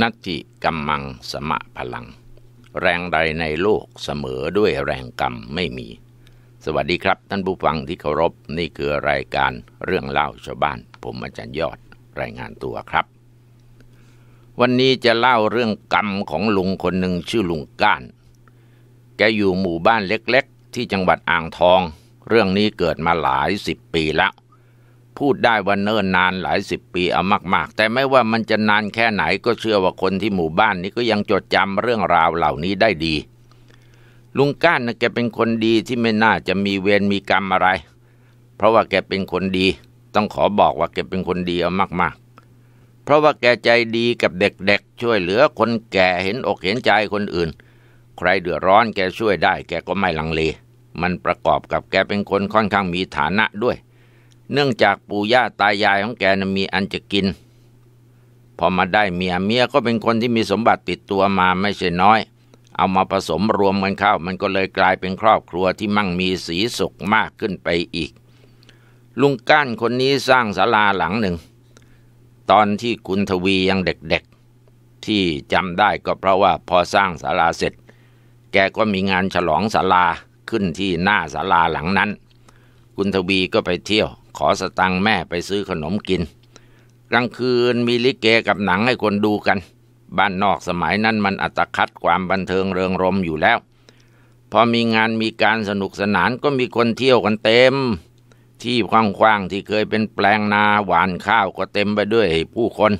นัตติกัมมังสมะพลัง แรงใดในโลกเสมอด้วยแรงกรรมไม่มี สวัสดีครับ ท่านผู้ฟังที่เคารพนี่คือรายการเรื่องเล่าชาวบ้านผมอาจารย์ยอดรายงานตัวครับ วันนี้จะเล่าเรื่องกรรมของลุงคนหนึ่งชื่อลุงก้านแกอยู่หมู่บ้านเล็ก ๆ ที่จังหวัดอ่างทอง เรื่องนี้เกิดมาหลายสิบปีแล้วพูดได้ว่าเนิ่นนานหลายสิบปีเอามากๆ แต่ไม่ว่ามันจะนานแค่ไหนก็เชื่อว่าคนที่หมู่บ้านนี้ก็ยังจดจำเรื่องราวเหล่านี้ได้ดี ลุงก้านนะแกเป็นคนดีที่ไม่น่าจะมีเวรมีกรรมอะไร เพราะว่าแกเป็นคนดีต้องขอบอกว่าแกเป็นคนดีเอามากๆ เพราะว่าแกใจดีกับเด็กๆช่วยเหลือคนแก่เห็นอกเห็นใจคนอื่น ใครเดือดร้อนแกช่วยได้ แกก็ไม่ลังเลมันประกอบกับแกเป็นคนค่อนข้างมีฐานะด้วยเนื่องจากปู่ย่าตายายของแกนมีอันจะกิน พอมาได้เมียเมียก็เป็นคนที่มีสมบัติติดตัวมาไม่ใช่น้อย เอามาผสมรวมกันเข้า มันก็เลยกลายเป็นครอบครัวที่มั่งมีสีสุขมากขึ้นไปอีก ลุงก้านคนนี้สร้างศาลาหลังหนึ่งตอนที่คุณทวียังเด็กๆที่จำได้ก็เพราะว่าพอสร้างศาลาเสร็จ แกก็มีงานฉลองศาลาขึ้นที่หน้าศาลาหลังนั้นคุณทวีก็ไปเที่ยวขอสตังค์แม่ไปซื้อขนมกิน กลางคืนมีลิเกกับหนังให้คนดูกัน บ้านนอกสมัยนั้นมันอัตคัดความบันเทิงเริงรมอยู่แล้วพอมีงานมีการสนุกสนานก็มีคนเที่ยวกันเต็ม ที่คว้างๆที่เคยเป็นแปลงนาหวานข้าวก็เต็มไปด้วยผู้คน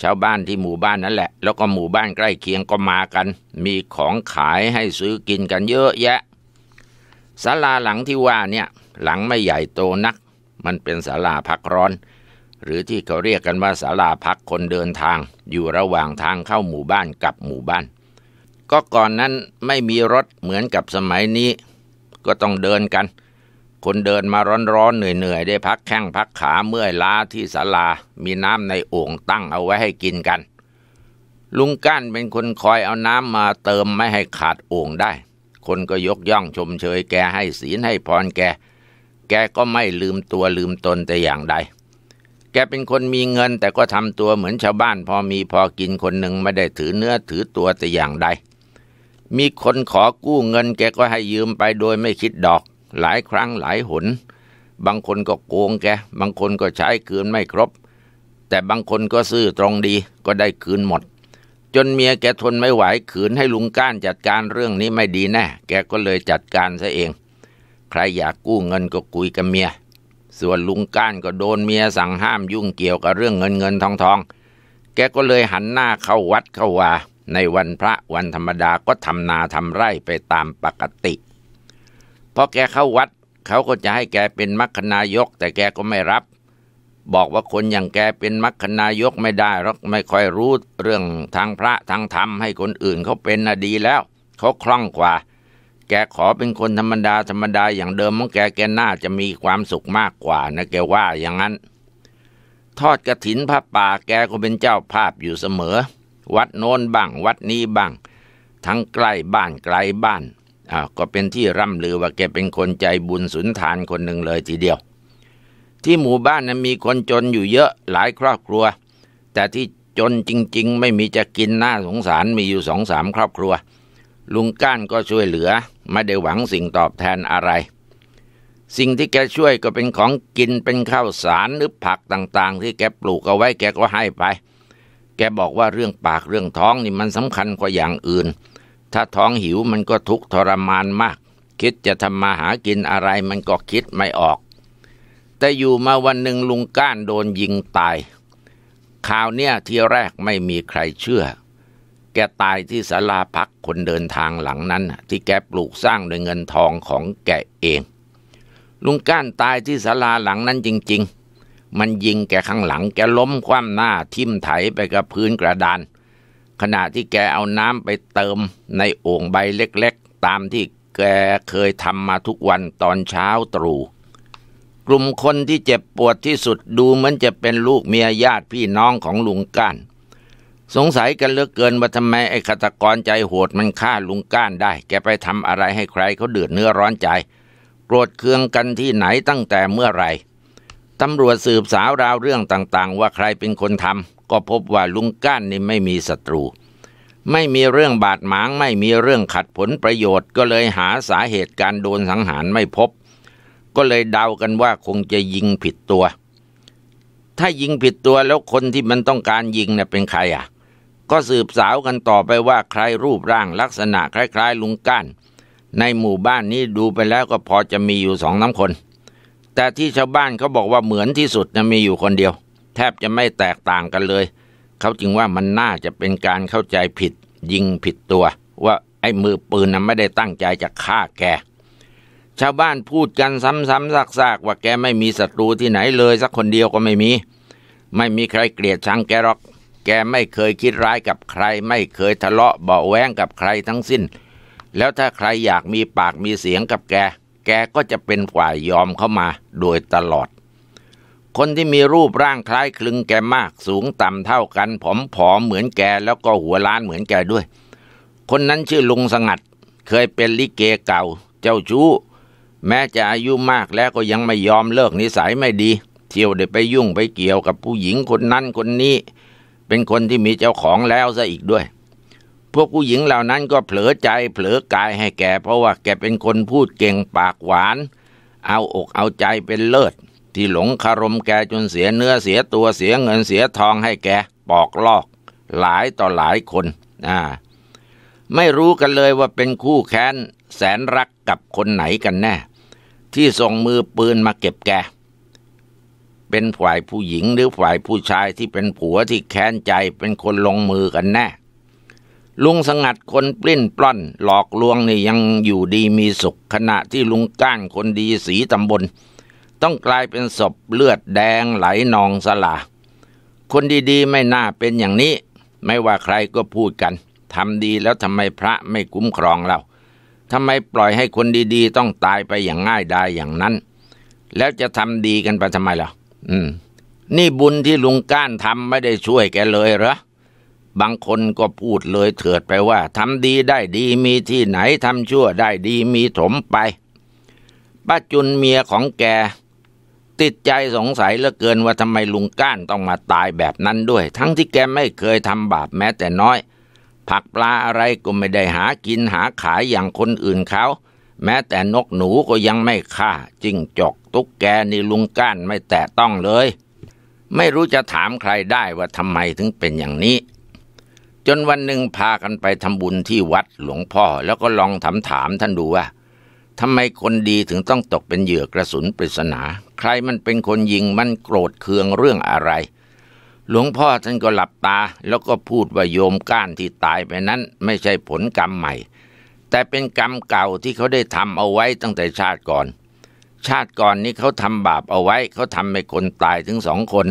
ชาวบ้านที่หมู่บ้านนั่นแหละ แล้วก็หมู่บ้านใกล้เคียงก็มากัน มีของขายให้ซื้อกินกันเยอะแยะศาลาหลังที่ว่าเนี่ยหลังไม่ใหญ่โตนักมันเป็นศาลาพักร้อน หรือที่เขาเรียกกันว่าศาลาพักคนเดินทางอยู่ระหว่างทางเข้าหมู่บ้านกับหมู่บ้าน ก็ก่อนนั้นไม่มีรถเหมือนกับสมัยนี้ ก็ต้องเดินกัน คนเดินมาร้อนๆเหนื่อยๆได้พักแข้งพักขาเมื่อยล้าที่ศาลามีน้ำในโอ่งตั้งเอาไว้ให้กินกัน ลุงก้านเป็นคนคอยเอาน้ำมาเติมไม่ให้ขาดโอ่งได้ คนก็ยกย่องชมเชยแกให้ศีลให้พรแกแกก็ไม่ลืมตัวลืมตนแต่อย่างใด แกเป็นคนมีเงินแต่ก็ทำตัวเหมือนชาวบ้าน พอมีพอกินคนหนึ่งไม่ได้ถือเนื้อถือตัวแต่อย่างใด มีคนขอกู้เงินแกก็ให้ยืมไปโดยไม่คิดดอก หลายครั้งหลายหน บางคนก็โกงแก บางคนก็ใช้คืนไม่ครบ แต่บางคนก็ซื่อตรงดีก็ได้คืนหมด จนเมียแกทนไม่ไหวขืนให้ลุงก้านจัดการเรื่องนี้ไม่ดีแน่แกก็เลยจัดการซะเองใครอยากกู้เงินก็คุยกับเมีย ส่วนลุงก้านก็โดนเมียสั่งห้ามยุ่งเกี่ยวกับเรื่องเงินเงินทองทอง แกก็เลยหันหน้าเข้าวัดเข้าวาในวันพระวันธรรมดาก็ทำนาทำไร่ไปตามปกติพอแกเข้าวัด เขาก็จะให้แกเป็นมัคคนายก แต่แกก็ไม่รับ บอกว่าคนอย่างแกเป็นมัคคนายกไม่ได้หรอกไม่ค่อยรู้เรื่องทางพระทางธรรมให้คนอื่นเขาเป็นอดีแล้ว เขาคล่องกว่าแกขอเป็นคนธรรมดาธรรมดาอย่างเดิมของแกแกน่าจะมีความสุขมากกว่านะแกว่าอย่างนั้น ทอดกระถินพระป่าแกก็เป็นเจ้าภาพอยู่เสมอ วัดโน้นบ้าง วัดนี้บ้าง ทั้งใกล้บ้านไกลบ้านอ่าก็เป็นที่ร่ำลือว่าแกเป็นคนใจบุญสุนทานคนหนึ่งเลยทีเดียว ที่หมู่บ้านนั้นมีคนจนอยู่เยอะหลายครอบครัว แต่ที่จนจริง ๆ ไม่มีจะกินน่าสงสารมีอยู่สองสามครอบครัวลุงก้านก็ช่วยเหลือไม่ได้หวังสิ่งตอบแทนอะไร สิ่งที่แกช่วยก็เป็นของกินเป็นข้าวสารหรือผักต่างๆ ที่แกปลูกเอาไว้แกก็ให้ไป แกบอกว่าเรื่องปากเรื่องท้องนี่มันสำคัญกว่าอย่างอื่น ถ้าท้องหิวมันก็ทุกทรมานมาก คิดจะทำมาหากินอะไรมันก็คิดไม่ออก แต่อยู่มาวันหนึ่งลุงก้านโดนยิงตาย ข่าวเนี้ยทีแรกไม่มีใครเชื่อแกตายที่ศาลาพักคนเดินทางหลังนั้นที่แกปลูกสร้างด้วยเงินทองของแกเอง ลุงก้านตายที่ศาลาหลังนั้นจริง ๆ มันยิงแกข้างหลังแกล้มคว่ำหน้าทิ่มไถไปกับพื้นกระดาน ขณะที่แกเอาน้ำไปเติมในโอ่งใบเล็ก ๆ ตามที่แกเคยทำมาทุกวันตอนเช้าตรู่กลุ่มคนที่เจ็บปวดที่สุดดูเหมือนจะเป็นลูกเมียญาติพี่น้องของลุงก้านสงสัยกันเหลือเกินว่าทำไมไอ้ฆาตกรใจโหดมันฆ่าลุงก้านได้ แกไปทำอะไรให้ใครเขาเดือดเนื้อร้อนใจโกรธเคืองกันที่ไหนตั้งแต่เมื่อไหร่ ตำรวจสืบสาวราวเรื่องต่างๆว่าใครเป็นคนทำ ก็พบว่าลุงก้านนี่ไม่มีศัตรู ไม่มีเรื่องบาดหมาง ไม่มีเรื่องขัดผลประโยชน์ ก็เลยหาสาเหตุการโดนสังหารไม่พบ ก็เลยเดากันว่าคงจะยิงผิดตัว ถ้ายิงผิดตัวแล้วคนที่มันต้องการยิงเนี่ยเป็นใครอ่ะก็สืบสาวกันต่อไปว่าใครรูปร่างลักษณะ คล้ายๆลุงก้าน ในหมู่บ้านนี้ดูไปแล้วก็พอจะมีอยู่สองน้ำคน แต่ที่ชาวบ้านเขาบอกว่าเหมือนที่สุดจะมีอยู่คนเดียว แทบจะไม่แตกต่างกันเลย เขาจึงว่ามันน่าจะเป็นการเข้าใจผิด ยิงผิดตัว ว่าไอ้มือปืนน่ะไม่ได้ตั้งใจจะฆ่าแก ชาวบ้านพูดกันซ้ำๆซากๆ ว่าแกไม่มีศัตรูที่ไหนเลย สักคนเดียวก็ไม่มี ไม่มีใครเกลียดชังแกหรอกแกไม่เคยคิดร้ายกับใคร ไม่เคยทะเลาะเบาแวงกับใครทั้งสิ้น แล้วถ้าใครอยากมีปากมีเสียงกับแก แกก็จะเป็นฝ่ายยอมเข้ามาโดยตลอด คนที่มีรูปร่างคล้ายคลึงแกมากสูงต่ำเท่ากันผอมเหมือนแกแล้วก็หัวล้านเหมือนแกด้วย คนนั้นชื่อลุงสงัด เคยเป็นลิเกเก่า เจ้าชู้แม้จะอายุมากแล้วก็ยังไม่ยอมเลิกนิสัยไม่ดี เที่ยวเดี๋ยวไปยุ่งไปเกี่ยวกับผู้หญิงคนนั้นคนนี้เป็นคนที่มีเจ้าของแล้วซะอีกด้วย พวกผู้หญิงเหล่านั้นก็เผลอใจเผลอกายให้แกเพราะว่าแกเป็นคนพูดเก่งปากหวาน เอาอกเอาใจเป็นเลิศ ที่หลงคารมแกจนเสียเนื้อเสียตัวเสียเงินเสียทองให้แกปอกลอกหลายต่อหลายคนอ่าไม่รู้กันเลยว่าเป็นคู่แค้นแสนรักกับคนไหนกันแน่ ที่ส่งมือปืนมาเก็บแกเป็นฝ่ายผู้หญิงหรือฝ่ายผู้ชายที่เป็นผัวที่แค้นใจเป็นคนลงมือกันแน่ ลุงสงัดคนปลิ้นปล้อนหลอกลวงนี่ยังอยู่ดีมีสุขขณะที่ลุงก้านคนดีสีตำบล ต้องกลายเป็นศพเลือดแดงไหลนองสลาคนดีๆไม่น่าเป็นอย่างนี้ ไม่ว่าใครก็พูดกันทำดีแล้วทำไมพระไม่คุ้มครองเราทำไมปล่อยให้คนดีๆ ต้องตายไปอย่างง่ายดายอย่างนั้น แล้วจะทำดีกันไปทำไมล่ะอืมนี่บุญที่ลุงก้านทำไม่ได้ช่วยแกเลยเหรอ บางคนก็พูดเลยเถิดไปว่าทำดีได้ดีมีที่ไหนทำชั่วได้ดีมีถมไป ป้าจุนเมียของแก ติดใจสงสัยเหลือเกินว่าทำไมลุงก้านต้องมาตายแบบนั้นด้วย ทั้งที่แกไม่เคยทำบาปแม้แต่น้อย ผักปลาอะไรก็ไม่ได้หากินหาขายอย่างคนอื่นเขาแม้แต่นกหนูก็ยังไม่ฆ่า จิ้งจกตุ๊กแกนี่ลุงก้าน ไม่แตะต้องเลย ไม่รู้จะถามใครได้ว่าทำไมถึงเป็นอย่างนี้ จนวันหนึ่งพากันไปทำบุญที่วัดหลวงพ่อแล้วก็ลองถามถามท่านดูว่าทำไมคนดีถึงต้องตกเป็นเหยื่อกระสุนปริศนา ใครมันเป็นคนยิงมันโกรธเคืองเรื่องอะไร หลวงพ่อท่านก็หลับตา แล้วก็พูดว่าโยมก้านที่ตายไปนั้น ไม่ใช่ผลกรรมใหม่แต่เป็นกรรมเก่าที่เขาได้ทำเอาไว้ตั้งแต่ชาติก่อน ชาติก่อนนี้เขาทำบาปเอาไว้เขาทำให้คนตายถึงสองคน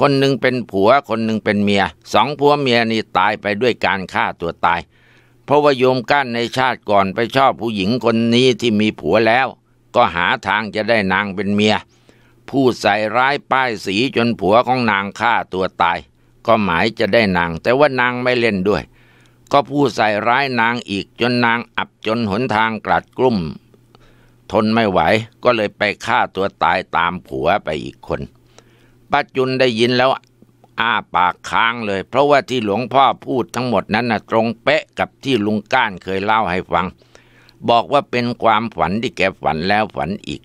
คนหนึ่งเป็นผัวคนหนึ่งเป็นเมียสองผัวเมียนี่ตายไปด้วยการฆ่าตัวตาย เพราะว่าโยมกั้นในชาติก่อนไปชอบผู้หญิงคนนี้ที่มีผัวแล้ว ก็หาทางจะได้นางเป็นเมียผู้ใส่ร้ายป้ายสีจนผัวของนางฆ่าตัวตาย ก็หมายจะได้นางแต่ว่านางไม่เล่นด้วยก็พูดใส่ร้ายนางอีกจนนางอับจนหนทางกลัดกลุ่มทนไม่ไหวก็เลยไปฆ่าตัวตายตามผัวไปอีกคนป้าจุนได้ยินแล้วอ้าปากค้างเลย เพราะว่าที่หลวงพ่อพูดทั้งหมดนั้นนะตรงเป๊ะกับที่ลุงก้านเคยเล่าให้ฟัง บอกว่าเป็นความฝันที่แกฝันแล้วฝันอีก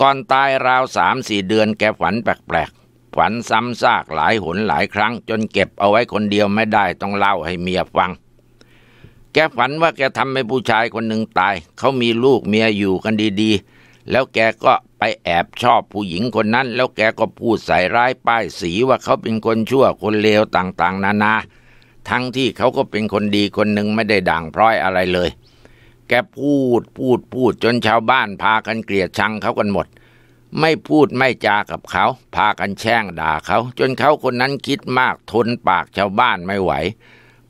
ก่อนตายราวสามสี่เดือนแกฝันแปลกฝันซ้ำซากหลายหนหลายครั้งจนเก็บเอาไว้คนเดียวไม่ได้ต้องเล่าให้เมียฟัง แกฝันว่าแกทำให้ผู้ชายคนหนึ่งตาย เขามีลูกเมียอยู่กันดีๆ แล้วแกก็ไปแอบชอบผู้หญิงคนนั้น แล้วแกก็พูดใส่ร้ายป้ายสีว่าเขาเป็นคนชั่วคนเลวต่างๆ นานาทั้งที่เขาก็เป็นคนดีคนหนึ่งไม่ได้ด่างพร้อยอะไรเลย แกพูดพูดพูดจนชาวบ้านพากันเกลียดชังเขากันหมดไม่พูดไม่จา กับเขา พากันแช่งด่าเขา จนเขาคนนั้นคิดมากทนปากชาวบ้านไม่ไหว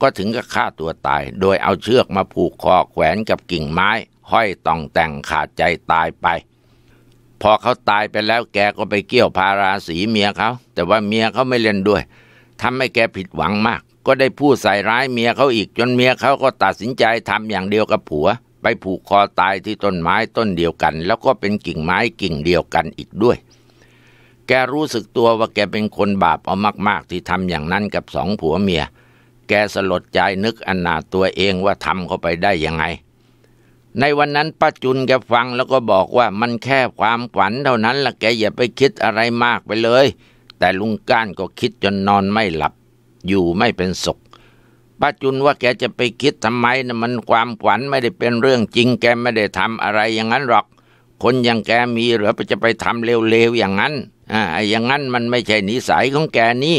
ก็ถึงกับฆ่าตัวตาย โดยเอาเชือกมาผูกคอแขวนกับกิ่งไม้ ห้อยต่องแต่งขาดใจตายไป พอเขาตายไปแล้วแกก็ไปเกี่ยวพาราสีเมียเขา แต่ว่าเมียเขาไม่เล่นด้วยทำให้แกผิดหวังมาก ก็ได้พูดใส่ร้ายเมียเขาอีก จนเมียเขาก็ตัดสินใจทำอย่างเดียวกับผัวไปผูกคอตายที่ต้นไม้ต้นเดียวกัน แล้วก็เป็นกิ่งไม้กิ่งเดียวกันอีกด้วย แกรู้สึกตัวว่าแกเป็นคนบาปเอามาก ๆ ที่ทำอย่างนั้นกับสองผัวเมีย แกสลดใจนึกอนาตัวเองว่าทำเข้าไปได้ยังไง ในวันนั้นป้าจุนแกฟังแล้วก็บอกว่ามันแค่ความฝันเท่านั้นละแกอย่าไปคิดอะไรมากไปเลย แต่ลุงก้านก็คิดจนนอนไม่หลับ อยู่ไม่เป็นสุขป้าจุนว่าแกจะไปคิดทำไมนะมันความขวัญไม่ได้เป็นเรื่องจริงแกไม่ได้ทำอะไรอย่างนั้นหรอก คนอย่างแกมีหรือจะไปทำเร็วๆอย่างนั้นอ่าอย่างนั้นมันไม่ใช่นิสัยของแกนี่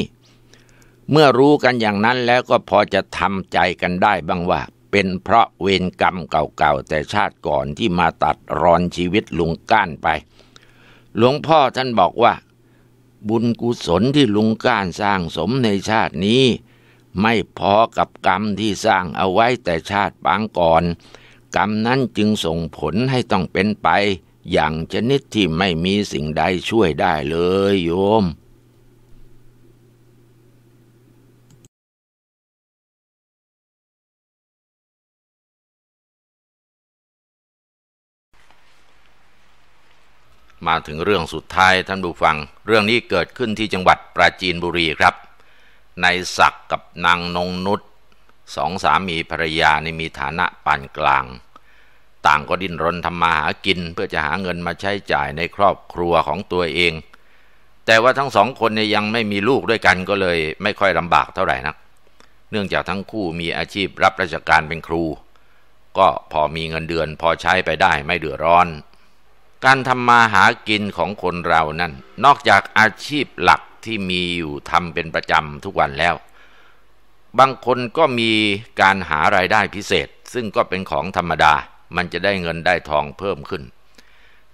เมื่อรู้กันอย่างนั้นแล้วก็พอจะทำใจกันได้บ้างว่า เป็นเพราะเวรกรรมเก่าๆ แต่ชาติก่อนที่มาตัดรอนชีวิตลุงก้านไป หลวงพ่อท่านบอกว่าบุญกุศลที่ลุงก้านสร้างสมในชาตินี้ไม่พอกับกรรมที่สร้างเอาไว้แต่ชาติปางก่อน กรรมนั้นจึงส่งผลให้ต้องเป็นไป อย่างชนิดที่ไม่มีสิ่งใดช่วยได้เลยโยมมาถึงเรื่องสุดท้ายท่านผู้ฟังเรื่องนี้เกิดขึ้นที่จังหวัดปราจีนบุรีครับนายศักกับนางนงนุษสองสามีภรรยานี่มีฐานะปานกลาง ต่างก็ดิ้นรนทำมาหากินเพื่อจะหาเงินมาใช้จ่ายในครอบครัวของตัวเอง แต่ว่าทั้งสองคนเนี่ยยังไม่มีลูกด้วยกันก็เลย ไม่ค่อยลำบากเท่าไหร่นักเนื่องจากทั้งคู่มีอาชีพรับราชการเป็นครู ก็พอมีเงินเดือนพอใช้ไปได้ไม่เดือดร้อนการทำมาหากินของคนเรานั้นนอกจากอาชีพหลักที่มีอยู่ทำเป็นประจำทุกวันแล้ว บางคนก็มีการหารายได้พิเศษ ซึ่งก็เป็นของธรรมดา มันจะได้เงินได้ทองเพิ่มขึ้น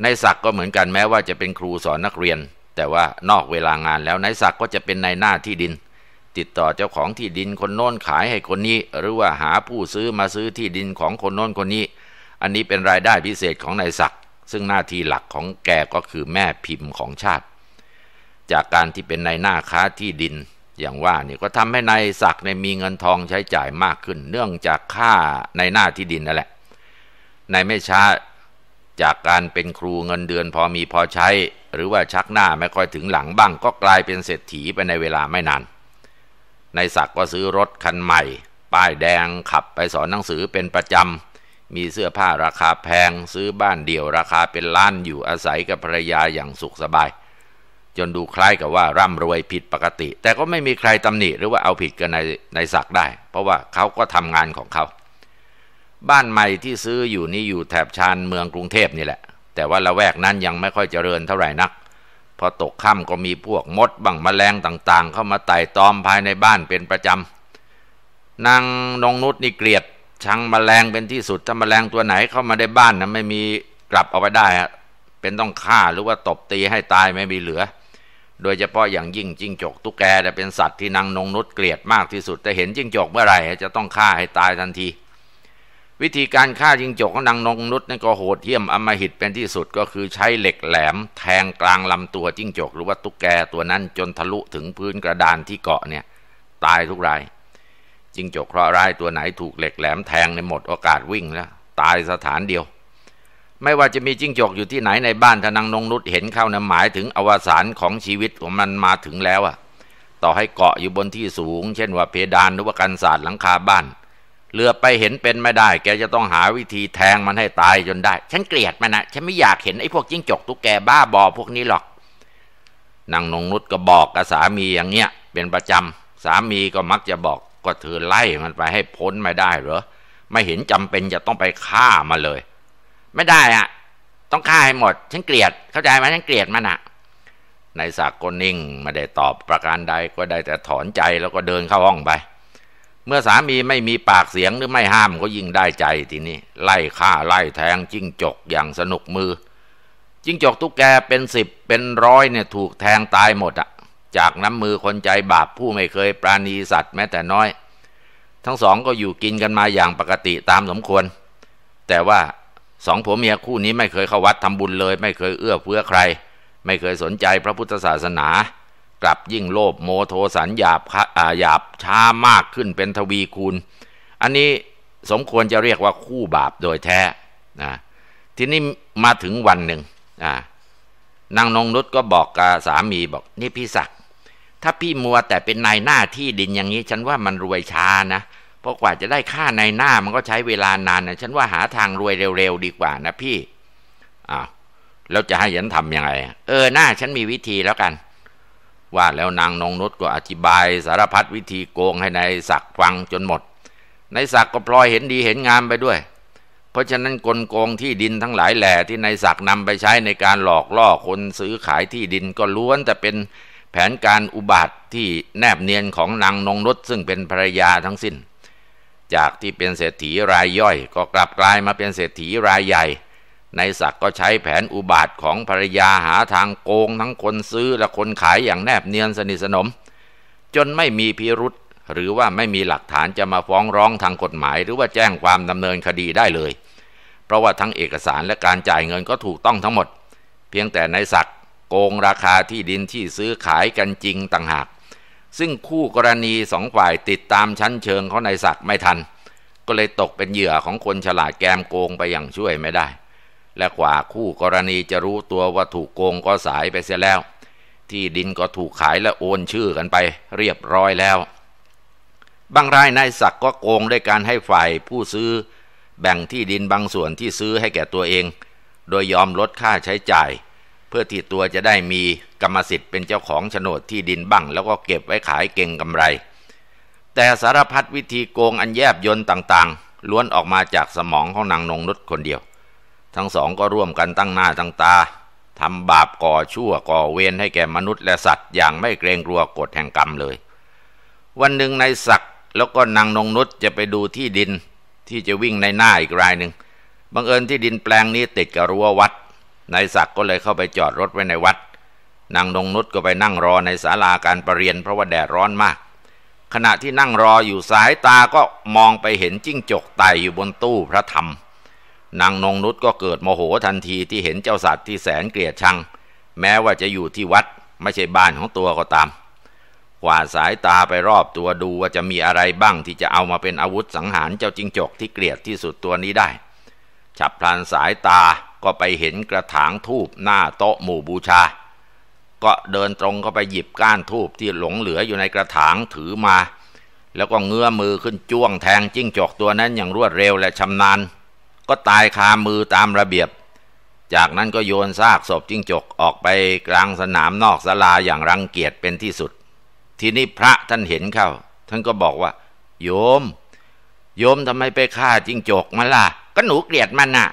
ในศักก็เหมือนกันแม้ว่าจะเป็นครูสอนนักเรียน แต่ว่านอกเวลางานแล้วนายศักก็จะเป็นนายหน้าที่ดิน ติดต่อเจ้าของที่ดินคนโน้นขายให้คนนี้ หรือว่าหาผู้ซื้อมาซื้อที่ดินของคนโน้นคนนี้ อันนี้เป็นรายได้พิเศษของนายศักซึ่งหน้าที่หลักของแกก็คือแม่พิมพ์ของชาติจากการที่เป็นนายหน้าค้าที่ดิน อย่างว่านี่ก็ทำให้นายศักดิ์นมีเงินทองใช้จ่ายมากขึ้นเนื่องจากค่าในหน้าที่ดินนั่นแหละนายไม่ช้าจากการเป็นครูเงินเดือนพอมีพอใช้ หรือว่าชักหน้าไม่ค่อยถึงหลังบ้างก็กลายเป็นเศรษฐีไปในเวลาไม่นานนายศักดิ์ก็ซื้อรถคันใหม่ ป้ายแดงขับไปสอนหนังสือเป็นประจำมีเสื้อผ้าราคาแพง ซื้อบ้านเดี่ยวราคาเป็นล้านอยู่อาศัยกับภรรยาอย่างสุขสบายจนดูคล้ายกับว่าร่ำรวยผิดปกติ แต่ก็ไม่มีใครตำหนิ หรือว่าเอาผิดกันในในศักได้ เพราะว่าเขาก็ทำงานของเขา บ้านใหม่ที่ซื้ออยู่นี่ อยู่แถบชานเมืองกรุงเทพนี่แหละ แต่ว่าละแวกนั้นยังไม่ค่อยเจริญเท่าไหร่นัก พอตกค่ำก็มีพวกมดบังมแมลงต่างๆ เข้ามาไต่ตอมภายในบ้านเป็นประจำนางนงนุษนี่เกลียด ชังมแมลงเป็นที่สุดถ้ามแมลงตัวไหนเข้ามาในบ้านนะไม่มีกลับเอาไปได้เป็นต้องฆ่าหรือว่าตบตีให้ตายไม่มีเหลือโดยเฉพาะอย่างยิ่งจิ้งจก ตุ๊กแกจะเป็นสัตว์ที่นางนงนุษย์เกลียดมากที่สุดแต่เห็นจิ้งจกเมื่อไหร่จะต้องฆ่าให้ตายทันที วิธีการฆ่าจิ้งจกของนางนงนุษย์นั่นก็โหดเหี้ยมอมหิตเป็นที่สุดก็คือใช้เหล็กแหลมแทงกลางลำตัวจิ้งจก หรือว่าตุ๊กแกตัวนั้นจนทะลุถึงพื้นกระดานที่เกาะเนี่ย ตายทุกรายจิ้งจกเคราะห์ร้ายตัวไหนถูกเหล็กแหลมแทงในหมดโอกาสวิ่งแล้วตายสถานเดียวไม่ว่าจะมีจิ้งจกอยู่ที่ไหนในบ้านทนังนงนุษเห็นเข้านะหมายถึงอวสานของชีวิตของมันมาถึงแล้วอะต่อให้เกาะอยู่บนที่สูงเช่นว่าเพดานหรือว่ากันศาสตร์หลังคาบ้านเลือไปเห็นเป็นไม่ได้แกจะต้องหาวิธีแทงมันให้ตายจนได้ ฉันเกลียดมันนะฉันไม่อยากเห็นไอ้พวกจิ้งจกตุ๊กแกบ้าบอพวกนี้หรอกนางนงนุ์ก็บอกกับสามีอย่างเงี้ยเป็นประจำสามีก็มักจะบอก ก็เธอไล่มันไปให้พ้นไม่ได้เหรอไม่เห็นจำเป็นจะต้องไปฆ่ามาเลยไม่ได้อะต้องฆ่าให้หมด ฉันเกลียด เข้าใจไหมฉันเกลียดมันอะนายศักดิ์ก็นิ่งไม่ได้ตอบประการใด ก็ได้แต่ถอนใจแล้วก็เดินเข้าห้องไป เมื่อสามีไม่มีปากเสียงหรือไม่ห้ามก็ยิ่งได้ใจทีนี้ ไล่ฆ่าไล่แทงจิ้งจกอย่างสนุกมือ จิ้งจกตุ๊กแกเป็นสิบเป็นร้อยเนี่ยถูกแทงตายหมดอะจากน้ำมือคนใจบาปผู้ไม่เคยปราณีสัตว์แม้แต่น้อย ทั้งสองก็อยู่กินกันมาอย่างปกติตามสมควร แต่ว่าสองผัวเมียคู่นี้ไม่เคยเข้าวัดทำบุญเลย ไม่เคยเอื้อเฟื้อใคร ไม่เคยสนใจพระพุทธศาสนา กลับยิ่งโลภโมโทสันหยาบอาหยาบช้ามากขึ้นเป็นทวีคูณ อันนี้สมควรจะเรียกว่าคู่บาปโดยแท้นะทีนี้มาถึงวันหนึ่งน่นางนงนุชก็บอกกับสามีบอกนี่พี่ศักดิ์ถ้าพี่มัวแต่เป็นนายหน้าที่ดินอย่างนี้ฉันว่ามันรวยช้านะพราะกว่าจะได้ค่าในหน้ามันก็ใช้เวลานานนะฉันว่าหาทางรวยเร็วๆดีกว่านะพี่อ้าวแล้วจะให้ฉันทำยังไง เออหน้าฉันมีวิธีแล้วกัน ว่าแล้วนางนงนุชก็อธิบายสารพัดวิธีโกงให้ในายศักฟังจนหมด นายศักก็พลอยเห็นดีเห็นงามไปด้วย เพราะฉะนั้นกลโกงที่ดินทั้งหลายแหล่ ที่นายศักนำไปใช้ในการหลอกล่อคนซื้อขายที่ดิน ก็ล้วนแต่เป็นแผนการอุบาทที่แนบเนียนของนางนงนุชซึ่งเป็นภรรยาทั้งสิน้นจากที่เป็นเศรษฐีรายย่อย ก็กลับกลายมาเป็นเศรษฐีรายใหญ่ ในศักก็ใช้แผนอุบาทของภรรยาหาทางโกงทั้งคนซื้อและคนขายอย่างแนบเนียนสนิทสนม จนไม่มีพิรุษหรือว่าไม่มีหลักฐานจะมาฟ้องร้องทางกฎหมาย หรือว่าแจ้งความดำเนินคดีได้เลย เพราะว่าทั้งเอกสารและการจ่ายเงินก็ถูกต้องทั้งหมด เพียงแต่ในศักโกงราคาที่ดินที่ซื้อขายกันจริงต่างหากซึ่งคู่กรณีสองฝ่ายติดตามชั้นเชิงเขาในศักดิ์ไม่ทัน ก็เลยตกเป็นเหยื่อของคนฉลาดแกมโกงไปอย่างช่วยไม่ได้ และกว่าคู่กรณีจะรู้ตัวว่าถูกโกงก็สายไปเสียแล้ว ที่ดินก็ถูกขายและโอนชื่อกันไปเรียบร้อยแล้ว บางรายนายศักดิ์ก็โกงด้วยการให้ฝ่ายผู้ซื้อ แบ่งที่ดินบางส่วนที่ซื้อให้แก่ตัวเอง โดยยอมลดค่าใช้จ่ายพื่อที่ตัวจะได้มีกรรมสิทธิ์เป็นเจ้าของโฉนดที่ดินบ้างแล้วก็เก็บไว้ขายเก่งกำไร แต่สารพัดวิธีโกงอันแยบยนต่างๆ ล้วนออกมาจากสมองของนางนงนุชคนเดียว ทั้งสองก็ร่วมกันตั้งหน้าตั้งตาทำบาปก่อชั่วก่อเวรให้แก่มนุษย์และสัตว์อย่างไม่เกรงกลัวกฎแห่งกรรมเลย วันหนึ่งนายศักดิ์แล้วก็นางนงนุชจะไปดูที่ดินที่จะวิ่งในหน้าอีกรายหนึ่งบังเอิญที่ดินแปลงนี้ติดกับรั้ววัดนายศักดิ์ก็เลยเข้าไปจอดรถไว้ในวัด นางนงนุชก็ไปนั่งรอในศาลาการประเรียนเพราะว่าแดดร้อนมาก ขณะที่นั่งรออยู่สายตาก็มองไปเห็นจิ้งจกไต่อยู่บนตู้พระธรรม นางนงนุชก็เกิดโมโหทันทีที่เห็นเจ้าสัตว์ที่แสนเกลียดชัง แม้ว่าจะอยู่ที่วัด ไม่ใช่บ้านของตัวก็ตามกวาดสายตาไปรอบตัวดูว่าจะมีอะไรบ้างที่จะเอามาเป็นอาวุธสังหารเจ้าจิ้งจกที่เกลียดที่สุดตัวนี้ได้ ฉับพลันสายตาก็ไปเห็นกระถางทูบหน้า โต๊ะหมู่บูชา ก็เดินตรงก็ไปหยิบก้านทูบที่หลงเหลืออยู่ในกระถางถือมา แล้วก็เงื้อมือขึ้นจ้วงแทงจิ้งจอกตัวนั้นอย่างรวดเร็วและชำนาญ ก็ตายคามือตามระเบียบ จากนั้นก็โยนซากศพจิ้งจกออกไปกลางสนามนอกศาลาอย่างรังเกียจเป็นที่สุด ทีนี้พระท่านเห็นเข้าท่านก็บอกว่า โยม โยมทำไมไปฆ่าจิ้งจกมาล่ะก็หนูเกลียดมันน่ะ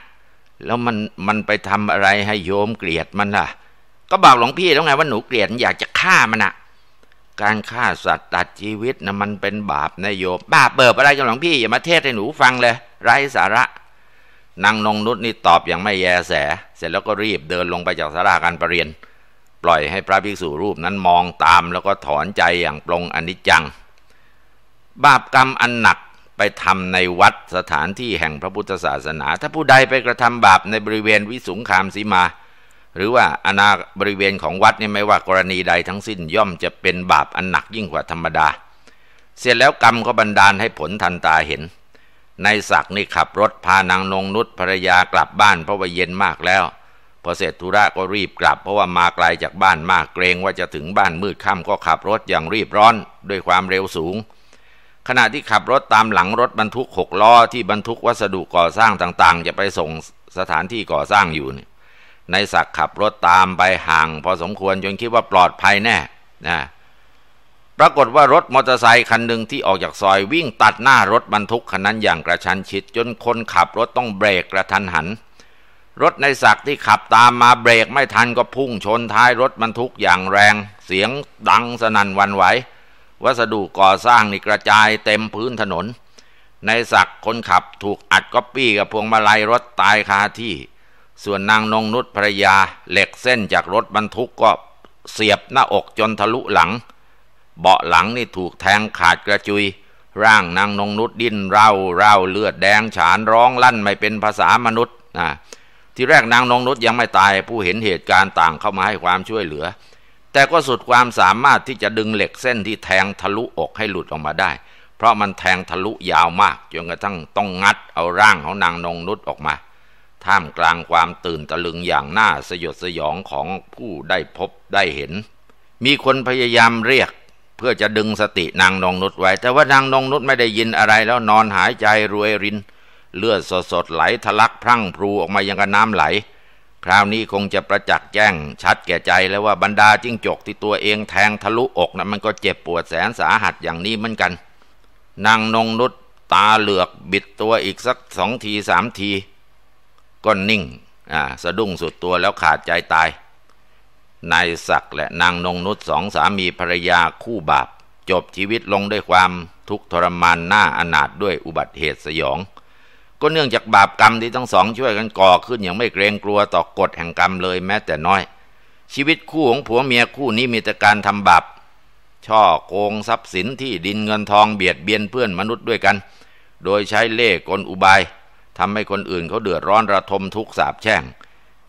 แล้วมันมันไปทำอะไรให้โยมเกลียดมันล่ะ ก็บอกหลวงพี่แล้วไงว่าหนูเกลียด อยากจะฆ่ามันอะการฆ่าสัตว์ตัดชีวิตนะมันเป็นบาปนะโยมบาปเบิบอะไรกันหลวงพี่อย่ามาเทศให้หนูฟังเลย ไร้สาระนางนงนุษนี่ตอบอย่างไม่แยแส เสร็จแล้วก็รีบเดินลงไปจากสาราการประเรียน ปล่อยให้พระภิกษุรูปนั้นมองตามแล้วก็ถอนใจอย่างปรงอนิจจัง บาปกรรมอันหนักไปทำในวัดสถานที่แห่งพระพุทธศาสนา ถ้าผู้ใดไปกระทำบาปในบริเวณวิสุงคามสีมา หรือว่าอนาบริเวณของวัดนี่ไม่ว่ากรณีใดทั้งสิ้นย่อมจะเป็นบาปอันหนักยิ่งกว่าธรรมดา เสร็จแล้วกรรมก็บันดาลให้ผลทันตาเห็น ในศักนี่ขับรถพานางนงนุษภรรยากลับบ้านเพราะว่าเย็นมากแล้ว พอเสร็จธุระก็รีบกลับเพราะว่ามาไกลาจากบ้านมากเกรงว่าจะถึงบ้านมืดค่ำก็ขับรถอย่างรีบร้อน ด้วยความเร็วสูงขณะที่ขับรถตามหลังรถบรรทุกหกล้อที่บรรทุกวัสดุก่อสร้างต่าง ๆ จะไปส่งสถานที่ก่อสร้างอยู่เนี่ยนศักขับรถตามไปห่าง พอสมควรจนคิดว่าปลอดภัยแน่นะปรากฏว่ารถ มอเตอร์ไซค์คันหนึ่งที่ออกจากซอยวิ่งตัดหน้ารถบรรทุกคันนั้นอย่างกระชันชิด จนคนขับรถต้องเบรกกระทันหัน รถในศักที่ขับตามมาเบรกไม่ทันก็พุ่งชนท้ายรถบรรทุกอย่างแรง เสียงดังสนั่นวันไหววัสดุก่อสร้างนี่กระจายเต็มพื้นถนน ในศักคนขับถูกอัดก๊อปปี้กับพวงมาลัยรถตายคาที่ ส่วนนางนงนุชภรยาเหล็กเส้นจากรถบรรทุกก็เสียบหน้าอกจนทะลุหลัง เบาะหลังนี่ถูกแทงขาดกระจุย ร่างนางนงนุชดิ้นเร่าเร่าเลือดแดงฉานร้องลั่นไม่เป็นภาษามนุษย์นะที่แรกนางนงนุชยังไม่ตายผู้เห็นเหตุการณ์ต่างเข้ามาให้ความช่วยเหลือแต่ก็สุดความสามารถที่จะดึงเหล็กเส้นที่แทงทะลุอกให้หลุดออกมาได้ เพราะมันแทงทะลุยาวมากจนกระทั่งต้องงัดเอาร่างของนางนงนุษออกมา ท่ามกลางความตื่นตะลึงอย่างน่าสยดสยองของผู้ได้พบได้เห็น มีคนพยายามเรียก เพื่อจะดึงสตินางนงนุษไว้ แต่ว่านางนงนุษไม่ได้ยินอะไรแล้วนอนหายใจรวยริน เลือดสดๆไหลทะลักพรั่งพรูออกมายังกับน้ำไหลคราวนี้คงจะประจักษ์แจ้งชัดแก่ใจแล้วว่าบรรดาจิ้งจกที่ตัวเองแทงทะลุอกนะมันก็เจ็บปวดแสนสาหัสอย่างนี้เหมือนกัน นางนงนุษตาเหลือกบิดตัวอีกสักสองทีสามที ก็นิ่งอ่าสะดุ้งสุดตัวแล้วขาดใจตายนายศักและนางนงนุษสองสามีภรรยาคู่บาปจบชีวิตลงด้วยความทุกข์ทรมานหน้าอนาถด้วยอุบัติเหตุสยองก็เนื่องจากบาปกรรมที่ทั้งสองช่วยกันก่อขึ้นอย่างไม่เกรงกลัวต่อกฎแห่งกรรมเลยแม้แต่น้อย ชีวิตคู่ของผัวเมียคู่นี้มีแต่การทำบาปช่อโกงทรัพย์สินที่ดินเงินทองเบียดเบียนเพื่อนมนุษย์ด้วยกัน โดยใช้เล่ห์กลอุบายทำให้คนอื่นเขาเดือดร้อนระทมทุกข์สาบแช่ง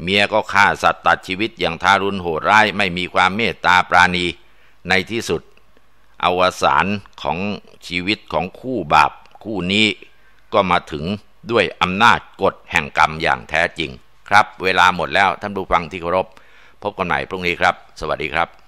เมียก็ฆ่าสัตว์ตัดชีวิตอย่างทารุณโหดร้ายไม่มีความเมตตาปราณี ในที่สุด อวสานของชีวิตของคู่บาปคู่นี้ก็มาถึงด้วยอำนาจกฎแห่งกรรมอย่างแท้จริงครับเวลาหมดแล้วท่านผู้ฟังที่เคารพพบกันใหม่พรุ่งนี้ครับสวัสดีครับ